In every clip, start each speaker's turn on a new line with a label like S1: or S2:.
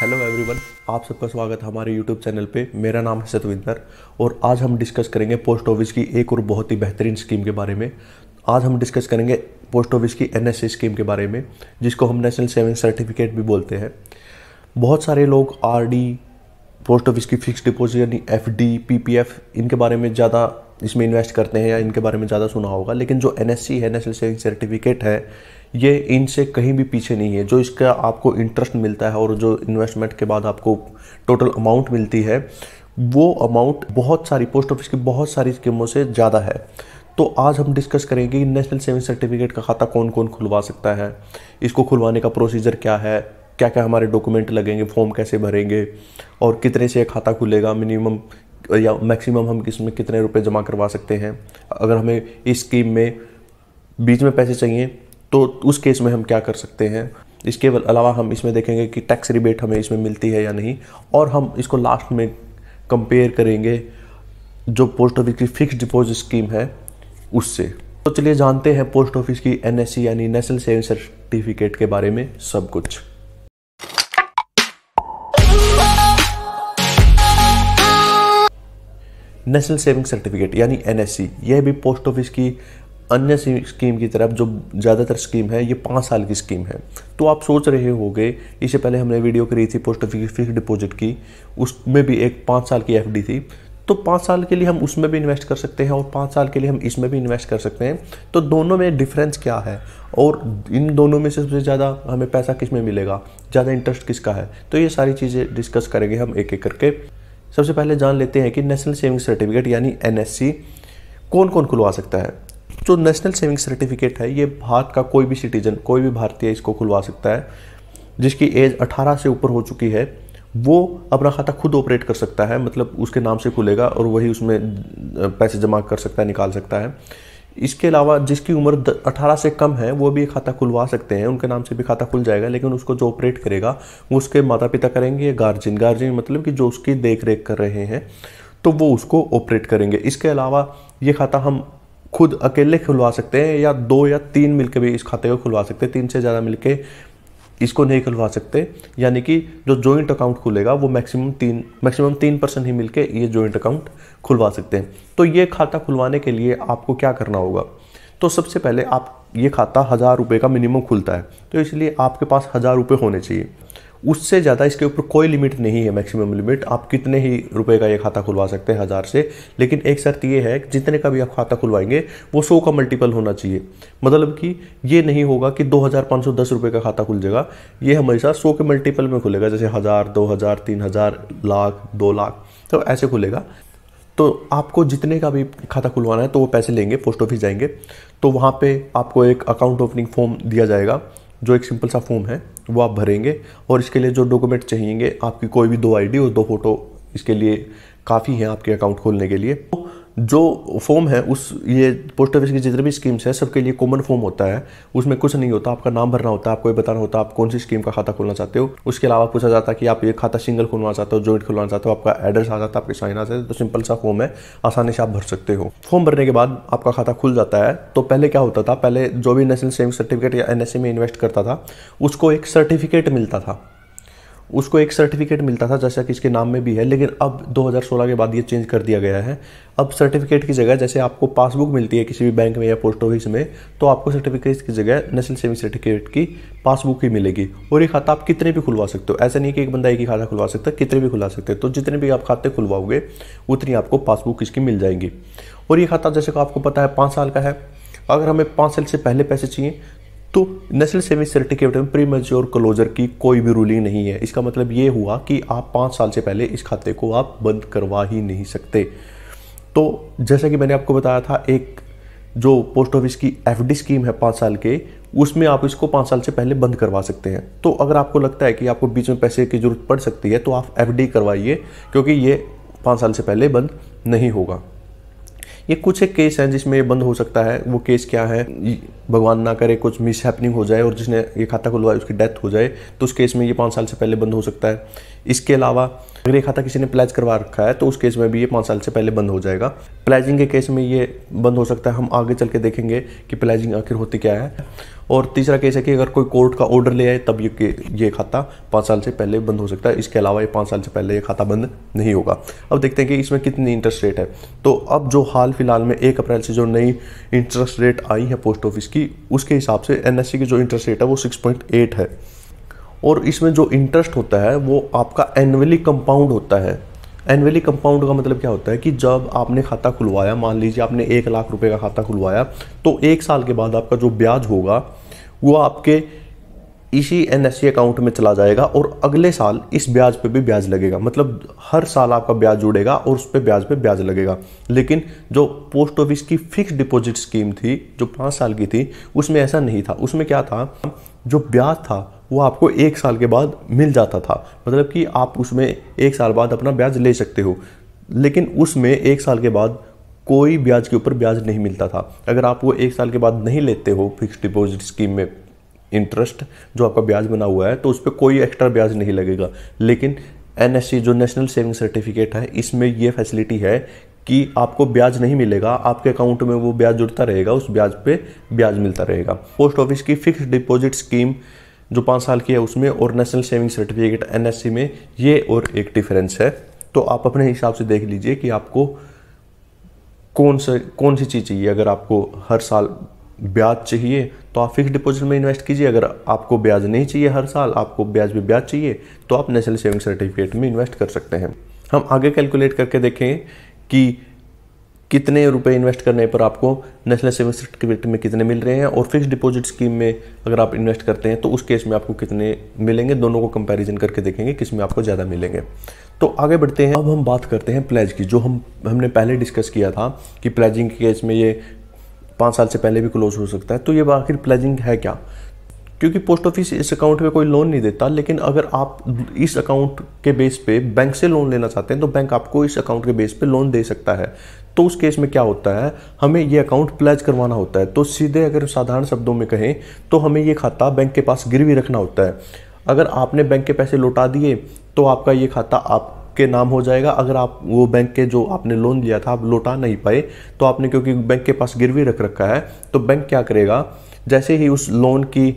S1: hello everyone आप सबका स्वागत है हमारे यूट्यूब चैनल पे मेरा नाम है सतविंदर और आज हम डिस्कस करेंगे पोस्ट ऑफिस की एक और बहुत ही बेहतरीन स्कीम के बारे में आज हम डिस्कस करेंगे पोस्ट ऑफिस की एन स्कीम के बारे में जिसको हम नेशनल सेविंग सर्टिफिकेट भी बोलते हैं बहुत सारे लोग आर पोस्ट ऑफिस की फिक्स डिपोजिट यानी F D P P F इनके बारे में ज़्यादा इसमें इन्वेस्ट करते हैं या इनके बारे में ज़्यादा सुना होगा लेकिन जो एन है नेशनल सेविंग सर्टिफिकेट है ये इनसे कहीं भी पीछे नहीं है जो इसका आपको इंटरेस्ट मिलता है और जो इन्वेस्टमेंट के बाद आपको टोटल अमाउंट मिलती है वो अमाउंट बहुत सारी पोस्ट ऑफिस की बहुत सारी स्कीमों से ज़्यादा है तो आज हम डिस्कस करेंगे कि नेशनल सेविंग सर्टिफिकेट का खाता कौन कौन खुलवा सकता है इसको खुलवाने का प्रोसीजर क्या है क्या क्या हमारे डॉक्यूमेंट लगेंगे फॉर्म कैसे भरेंगे और कितने से खाता खुलेगा मिनिमम या मैक्सिमम हम इसमें कितने रुपए जमा करवा सकते हैं अगर हमें इस स्कीम में बीच में पैसे चाहिए तो उस केस में हम क्या कर सकते हैं इसके अलावा हम इसमें देखेंगे कि टैक्स रिबेट हमें इसमें मिलती है या नहीं और हम इसको लास्ट में कंपेयर करेंगे जो पोस्ट ऑफिस की फिक्स डिपॉजिट स्कीम है उससे तो चलिए जानते हैं पोस्ट ऑफिस की एन यानी नेशनल सेविंग सर्टिफिकेट के बारे में सब कुछ नेशनल सेविंग सर्टिफिकेट यानी एन यह भी पोस्ट ऑफिस की अन्य स्कीम की तरफ जो ज़्यादातर स्कीम है ये पाँच साल की स्कीम है तो आप सोच रहे होंगे इससे पहले हमने वीडियो करी थी पोस्ट ऑफिस फिक्स डिपॉजिट की उसमें भी एक पाँच साल की एफ थी तो पाँच साल के लिए हम उसमें भी इन्वेस्ट कर सकते हैं और पाँच साल के लिए हम इसमें भी इन्वेस्ट कर सकते हैं तो दोनों में डिफरेंस क्या है और इन दोनों में से सबसे ज़्यादा हमें पैसा किस में मिलेगा ज़्यादा इंटरेस्ट किसका है तो ये सारी चीज़ें डिस्कस करेंगे हम एक एक करके सबसे पहले जान लेते हैं कि नेशनल सेविंग सर्टिफिकेट यानी एन कौन कौन खुलवा सकता है जो नेशनल सेविंग सर्टिफिकेट है ये भारत का कोई भी सिटीजन कोई भी भारतीय इसको खुलवा सकता है जिसकी एज 18 से ऊपर हो चुकी है वो अपना खाता खुद ऑपरेट कर सकता है मतलब उसके नाम से खुलेगा और वही उसमें पैसे जमा कर सकता है निकाल सकता है इसके अलावा जिसकी उम्र 18 से कम है वो भी खाता खुलवा सकते हैं उनके नाम से भी खाता खुल जाएगा लेकिन उसको जो ऑपरेट करेगा वो उसके माता पिता करेंगे या गार्जियन गार्जियन मतलब कि जो उसकी देख रेख कर रहे हैं तो वो उसको ऑपरेट करेंगे इसके अलावा ये खाता हम खुद अकेले खुलवा सकते हैं या दो या तीन मिलके भी इस खाते को खुलवा सकते हैं तीन से ज़्यादा मिलके इसको नहीं खुलवा सकते यानी कि जो जॉइंट अकाउंट खुलेगा वो मैक्सिमम तीन मैक्सिमम तीन परसेंट ही मिलके ये जॉइंट अकाउंट खुलवा सकते हैं तो ये खाता खुलवाने के लिए आपको क्या करना होगा तो सबसे पहले आप ये खाता हज़ार रुपये का मिनिमम खुलता है तो इसलिए आपके पास हज़ार रुपये होने चाहिए उससे ज़्यादा इसके ऊपर कोई लिमिट नहीं है मैक्सिमम लिमिट आप कितने ही रुपए का ये खाता खुलवा सकते हैं हज़ार से लेकिन एक शर्त ये है जितने का भी आप खाता खुलवाएंगे वो सौ का मल्टीपल होना चाहिए मतलब कि ये नहीं होगा कि दो हज़ार पाँच सौ दस रुपये का खाता खुल जाएगा ये हमेशा सौ के मल्टीपल में खुलेगा जैसे हज़ार दो हज़ार तीन हज़ार लाख दो लाख तो ऐसे खुलेगा तो आपको जितने का भी खाता खुलवाना है तो वो पैसे लेंगे पोस्ट ऑफिस जाएंगे तो वहाँ पे आपको एक अकाउंट ओपनिंग फॉर्म दिया जाएगा जो एक सिंपल सा फॉर्म है वो आप भरेंगे और इसके लिए जो डॉक्यूमेंट चाहिए आपकी कोई भी दो आईडी और दो फोटो इसके लिए काफ़ी हैं आपके अकाउंट खोलने के लिए तो जो फॉर्म है उस ये पोस्ट ऑफिस की जितने भी स्कीम्स है सबके लिए कॉमन फॉर्म होता है उसमें कुछ नहीं होता आपका नाम भरना होता है आपको ये बताना होता है आप कौन सी स्कीम का खाता खोलना चाहते हो उसके अलावा पूछा जाता है कि आप ये खाता सिंगल खोलना चाहते हो जॉइंट खोलना चाहते हो आपका एड्रेस आ जाता है आपके साइन आ जाते तो सिंपल सा फॉर्म है आसानी से आप भर सकते हो फॉर्म भरने के बाद आपका खाता खुल जाता है तो पहले क्या होता था पहले जो भी नेशनल सेविंग सर्टिफिकेट या एन e में इन्वेस्ट करता था उसको एक सर्टिफिकेट मिलता था उसको एक सर्टिफिकेट मिलता था जैसा कि इसके नाम में भी है लेकिन अब 2016 के बाद ये चेंज कर दिया गया है अब सर्टिफिकेट की जगह जैसे आपको पासबुक मिलती है किसी भी बैंक में या पोस्ट ऑफिस में तो आपको सर्टिफिकेट की जगह नेशनल सेविंग सर्टिफिकेट की पासबुक ही मिलेगी और ये खाता आप कितने भी खुलवा सकते हो ऐसा नहीं कि एक बंदा एक ही खाता खुलवा सकता कितने भी खुलवा सकते हैं तो जितने भी आप खाते खुलवाओगे उतनी आपको पासबुक इसकी मिल जाएंगी और ये खाता जैसे आपको पता है पाँच साल का है अगर हमें पाँच साल से पहले पैसे चाहिए तो नेशनल सेविंग सर्टिफिकेट में प्री मेच्योर क्लोजर की कोई भी रूलिंग नहीं है इसका मतलब ये हुआ कि आप पाँच साल से पहले इस खाते को आप बंद करवा ही नहीं सकते तो जैसा कि मैंने आपको बताया था एक जो पोस्ट ऑफिस की एफ स्कीम है पाँच साल के उसमें आप इसको पाँच साल से पहले बंद करवा सकते हैं तो अगर आपको लगता है कि आपको बीच में पैसे की ज़रूरत पड़ सकती है तो आप एफ करवाइए क्योंकि ये पाँच साल से पहले बंद नहीं होगा ये कुछ एक केस हैं जिसमें ये बंद हो सकता है वो केस क्या है भगवान ना करे कुछ मिस हैपनिंग हो जाए और जिसने ये खाता खुलवाया उसकी डेथ हो जाए तो उस केस में ये पाँच साल से पहले बंद हो सकता है इसके अलावा अगर ये खाता किसी ने प्लेज करवा रखा है तो उस केस में भी ये पाँच साल से पहले बंद हो जाएगा प्लेजिंग के केस में ये बंद हो सकता है हम आगे चल के देखेंगे कि प्लेजिंग आखिर होती क्या है और तीसरा केस है कि अगर कोई कोर्ट का ऑर्डर ले आए तब ये ये खाता पाँच साल से पहले बंद हो सकता है इसके अलावा ये पाँच साल से पहले ये खाता बंद नहीं होगा अब देखते हैं कि इसमें कितनी इंटरेस्ट रेट है तो अब जो हाल फिलहाल में एक अप्रैल से जो नई इंटरेस्ट रेट आई है पोस्ट ऑफिस की उसके हिसाब से एन e की जो इंटरेस्ट रेट है वो सिक्स है और इसमें जो इंटरेस्ट होता है वो आपका एनअली कंपाउंड होता है एनअली कंपाउंड का मतलब क्या होता है कि जब आपने खाता खुलवाया मान लीजिए आपने एक लाख रुपए का खाता खुलवाया तो एक साल के बाद आपका जो ब्याज होगा वो आपके इसी एन अकाउंट e में चला जाएगा और अगले साल इस ब्याज पे भी ब्याज लगेगा मतलब हर साल आपका ब्याज जुड़ेगा और उस पर ब्याज पे ब्याज लगेगा लेकिन जो पोस्ट ऑफिस की फिक्स डिपॉजिट स्कीम थी जो पाँच साल की थी उसमें ऐसा नहीं था उसमें क्या था जो ब्याज था वो आपको एक साल के बाद मिल जाता था मतलब कि आप उसमें एक साल बाद अपना ब्याज ले सकते हो लेकिन उसमें एक साल के बाद कोई ब्याज के ऊपर ब्याज नहीं मिलता था अगर आप वो एक साल के बाद नहीं लेते हो फिक्स डिपॉजिट स्कीम में इंटरेस्ट जो आपका ब्याज बना हुआ है तो उस पर कोई एक्स्ट्रा ब्याज नहीं लगेगा लेकिन एन e जो नेशनल सेविंग सर्टिफिकेट है इसमें ये फैसिलिटी है कि आपको ब्याज नहीं मिलेगा आपके अकाउंट में वो ब्याज जुड़ता रहेगा उस ब्याज पे ब्याज मिलता रहेगा पोस्ट ऑफिस की फिक्स डिपॉजिट स्कीम जो पाँच साल की है उसमें और नेशनल सेविंग सर्टिफिकेट एन में ये और एक डिफरेंस है तो आप अपने हिसाब से देख लीजिए कि आपको कौन से कौन सी चीज़ चाहिए अगर आपको हर साल ब्याज चाहिए तो आप फिक्स डिपॉजिट में इन्वेस्ट कीजिए अगर आपको ब्याज नहीं चाहिए हर साल आपको ब्याज भी ब्याज चाहिए तो आप नेशनल सेविंग सर्टिफिकेट में इन्वेस्ट कर सकते हैं हम आगे कैलकुलेट करके देखें कि कितने रुपए इन्वेस्ट करने पर आपको नेशनल सेविंग सर्टिफिकेट में कितने मिल रहे हैं और फिक्स डिपॉजिट स्कीम में अगर आप इन्वेस्ट करते हैं तो उस केस में आपको कितने मिलेंगे दोनों को कंपैरिजन करके देखेंगे किस में आपको ज़्यादा मिलेंगे तो आगे बढ़ते हैं अब हम बात करते हैं प्लेज की जो हम हमने पहले डिस्कस किया था कि प्लेजिंग के केस में ये पाँच साल से पहले भी क्लोज हो सकता है तो ये आखिर प्लेजिंग है क्या क्योंकि पोस्ट ऑफिस इस अकाउंट में कोई लोन नहीं देता लेकिन अगर आप इस अकाउंट के बेस पे बैंक से लोन लेना चाहते हैं तो बैंक आपको इस अकाउंट के बेस पे लोन दे सकता है तो उस केस में क्या होता है हमें ये अकाउंट प्लेज करवाना होता है तो सीधे अगर साधारण शब्दों में कहें तो हमें ये खाता बैंक के पास गिरवी रखना होता है अगर आपने बैंक के पैसे लौटा दिए तो आपका ये खाता आप के नाम हो जाएगा अगर आप वो बैंक के जो आपने लोन लिया था आप लौटा नहीं पाए तो आपने क्योंकि बैंक के पास गिरवी रख रखा है तो बैंक क्या करेगा जैसे ही उस लोन की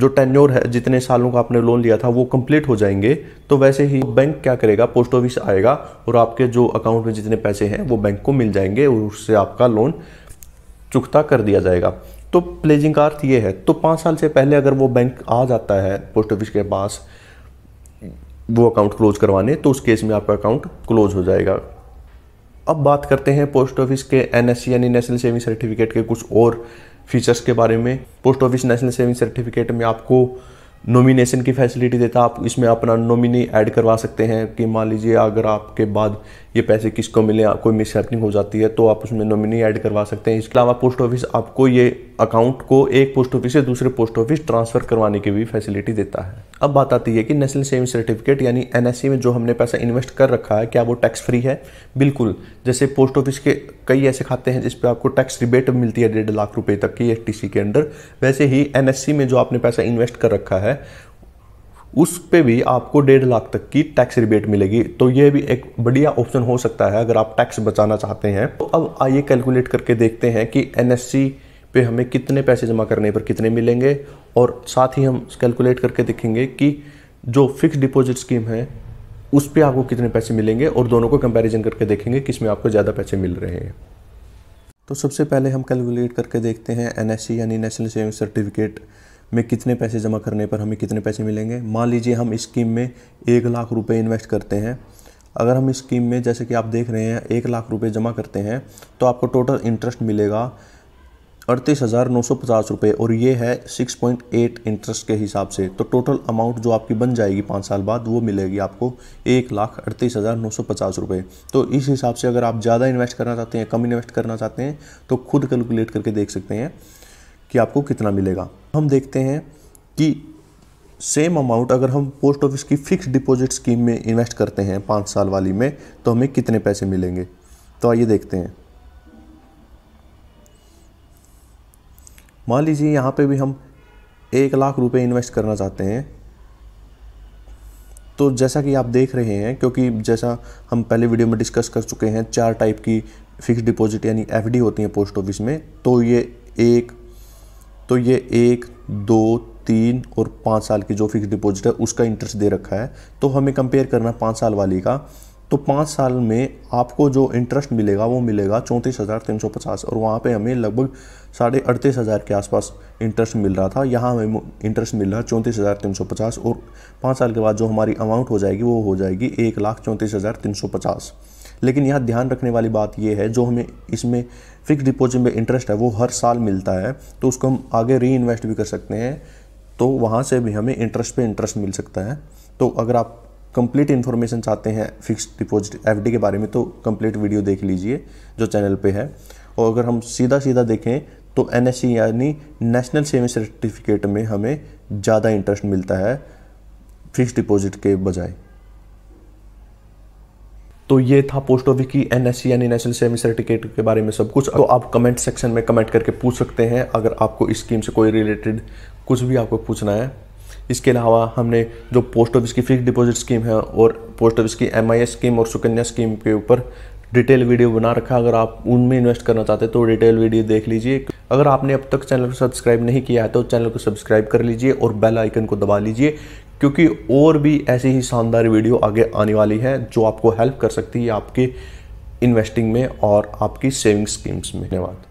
S1: जो टेन्योर है जितने सालों का आपने लोन लिया था वो कंप्लीट हो जाएंगे तो वैसे ही बैंक क्या करेगा पोस्ट ऑफिस आएगा और आपके जो अकाउंट में जितने पैसे हैं वो बैंक को मिल जाएंगे और उससे आपका लोन चुकता कर दिया जाएगा तो प्लेजिंग का अर्थ ये है तो पाँच साल से पहले अगर वो बैंक आ जाता है पोस्ट ऑफिस के पास वो अकाउंट क्लोज करवाने तो उस केस में आपका अकाउंट क्लोज हो जाएगा अब बात करते हैं पोस्ट ऑफिस के एन यानी नेशनल सेविंग सर्टिफिकेट के कुछ और फीचर्स के बारे में post office national saving certificate में आपको नॉमिनेशन की फैसिलिटी देता आप इसमें अपना नॉमिनी ऐड करवा सकते हैं कि मान लीजिए अगर आपके बाद ये पैसे किसको मिले कोई मिस हो जाती है तो आप उसमें नॉमिनी ऐड करवा सकते हैं इसके अलावा पोस्ट ऑफिस आपको ये अकाउंट को एक पोस्ट ऑफिस से दूसरे पोस्ट ऑफिस ट्रांसफर करवाने की भी फैसिलिटी देता है अब बात आती है कि नेशनल सेविंग सर्टिफिकेट यानी एन में जो हमने पैसा इन्वेस्ट कर रखा है क्या वो टैक्स फ्री है बिल्कुल जैसे पोस्ट ऑफिस के कई ऐसे खाते हैं जिसपे आपको टैक्स रिबेट मिलती है डेढ़ लाख रुपये तक की एस के अंडर वैसे ही एन में जो आपने पैसा इन्वेस्ट कर रखा है उस पे भी आपको डेढ़ लाख तक की टैक्स रिबेट मिलेगी तो ये भी एक बढ़िया ऑप्शन हो सकता है अगर आप टैक्स बचाना चाहते हैं तो अब आइए कैलकुलेट करके देखते हैं कि एन पे हमें कितने पैसे जमा करने पर कितने मिलेंगे और साथ ही हम कैलकुलेट करके देखेंगे कि जो फिक्स डिपॉजिट स्कीम है उस पर आपको कितने पैसे मिलेंगे और दोनों को कंपैरिजन करके देखेंगे किस में आपको ज़्यादा पैसे मिल रहे हैं तो सबसे पहले हम कैलकुलेट करके देखते हैं एन यानी नेशनल सेविंग सर्टिफिकेट में कितने पैसे जमा करने पर हमें कितने पैसे मिलेंगे मान लीजिए हम इस स्कीम में एक लाख रुपए इन्वेस्ट करते हैं अगर हम इस स्कीम में जैसे कि आप देख रहे हैं एक लाख रुपए जमा करते हैं तो आपको टोटल इंटरेस्ट मिलेगा अड़तीस हज़ार नौ सौ पचास रुपये और ये है सिक्स पॉइंट एट इंटरेस्ट के हिसाब से तो टोटल अमाउंट जो आपकी बन जाएगी पाँच साल बाद वो मिलेगी आपको एक लाख अड़तीस हज़ार नौ सौ पचास रुपये तो इस हिसाब से अगर आप ज़्यादा इन्वेस्ट करना चाहते हैं कम इन्वेस्ट करना चाहते हैं तो खुद कैलकुलेट करके देख सकते हैं कि आपको कितना मिलेगा हम देखते हैं कि सेम अमाउंट अगर हम पोस्ट ऑफिस की फिक्स डिपॉजिट स्कीम में इन्वेस्ट करते हैं पाँच साल वाली में तो हमें कितने पैसे मिलेंगे तो आइए देखते हैं मान लीजिए यहाँ पे भी हम एक लाख रुपए इन्वेस्ट करना चाहते हैं तो जैसा कि आप देख रहे हैं क्योंकि जैसा हम पहले वीडियो में डिस्कस कर चुके हैं चार टाइप की फिक्स डिपॉजिट यानी एफडी होती है पोस्ट ऑफिस में तो ये एक तो ये एक दो तीन और पाँच साल की जो फिक्स डिपॉजिट है उसका इंटरेस्ट दे रखा है तो हमें कंपेयर करना है पाँच साल वाली का तो पाँच साल में आपको जो इंटरेस्ट मिलेगा वो मिलेगा चौंतीस हज़ार तीन सौ पचास और वहाँ पे हमें लगभग साढ़े अड़तीस हज़ार के आसपास इंटरेस्ट मिल रहा था यहाँ हमें इंटरेस्ट मिल रहा है चौंतीस हज़ार तीन सौ पचास और पाँच साल के बाद जो हमारी अमाउंट हो जाएगी वो हो जाएगी एक लाख चौंतीस हज़ार तीन सौ पचास लेकिन यहाँ ध्यान रखने वाली बात यह है जो हमें इसमें फिक्स डिपॉजिट में इंटरेस्ट है वो हर साल मिलता है तो उसको हम आगे री इन्वेस्ट भी कर सकते हैं तो वहाँ से भी हमें इंटरेस्ट पे इंटरेस्ट मिल सकता है तो अगर आप कंप्लीट इन्फॉर्मेशन चाहते हैं फिक्स डिपॉजिट एफ के बारे में तो कंप्लीट वीडियो देख लीजिए जो चैनल पर है और अगर हम सीधा सीधा देखें तो एन e यानी नेशनल सेविंग सर्टिफिकेट में हमें ज़्यादा इंटरेस्ट मिलता है फिक्स डिपॉजिट के बजाय तो ये था पोस्ट ऑफिस की एन एस सी यानी नेशनल सेविंग सर्टिफिकेट के बारे में सब कुछ तो आप कमेंट सेक्शन में कमेंट करके पूछ सकते हैं अगर आपको इस स्कीम से कोई रिलेटेड कुछ भी आपको पूछना है इसके अलावा हमने जो पोस्ट ऑफिस की फिक्स डिपॉजिट स्कीम है और पोस्ट ऑफिस की एम स्कीम और सुकन्या स्कीम के ऊपर डिटेल वीडियो बना रखा अगर आप उनमें इन्वेस्ट करना चाहते हैं तो डिटेल वीडियो देख लीजिए अगर आपने अब तक चैनल को सब्सक्राइब नहीं किया है तो चैनल को सब्सक्राइब कर लीजिए और बेल आइकन को दबा लीजिए क्योंकि और भी ऐसी ही शानदार वीडियो आगे आने वाली है जो आपको हेल्प कर सकती है आपके इन्वेस्टिंग में और आपकी सेविंग स्कीम्स में धन्यवाद